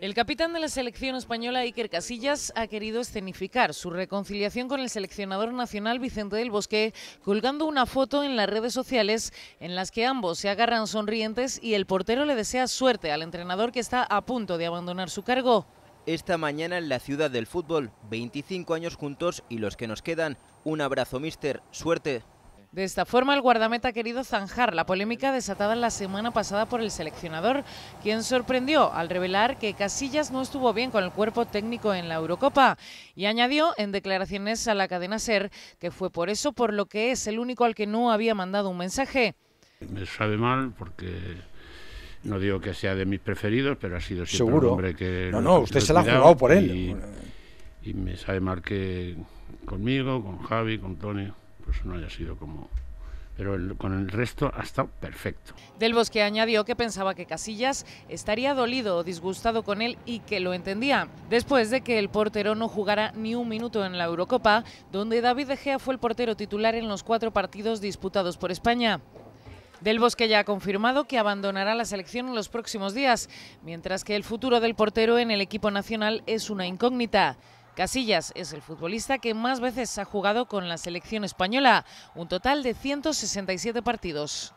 El capitán de la selección española, Iker Casillas, ha querido escenificar su reconciliación con el seleccionador nacional Vicente del Bosque, colgando una foto en las redes sociales en las que ambos se agarran sonrientes y el portero le desea suerte al entrenador que está a punto de abandonar su cargo. Esta mañana en la ciudad del fútbol, 25 años juntos y los que nos quedan, un abrazo mister, suerte. De esta forma, el guardameta ha querido zanjar la polémica desatada la semana pasada por el seleccionador, quien sorprendió al revelar que Casillas no estuvo bien con el cuerpo técnico en la Eurocopa y añadió en declaraciones a la cadena SER que fue por eso por lo que es el único al que no había mandado un mensaje. Me sabe mal porque no digo que sea de mis preferidos, pero ha sido siempre Seguro. un hombre que... No, no, usted se la ha jugado por él. Y, y me sabe mal que conmigo, con Javi, con Tony pues no haya sido como pero con el resto ha estado perfecto. Del Bosque añadió que pensaba que Casillas estaría dolido o disgustado con él y que lo entendía, después de que el portero no jugara ni un minuto en la Eurocopa, donde David De Gea fue el portero titular en los cuatro partidos disputados por España. Del Bosque ya ha confirmado que abandonará la selección en los próximos días, mientras que el futuro del portero en el equipo nacional es una incógnita. Casillas es el futbolista que más veces ha jugado con la selección española, un total de 167 partidos.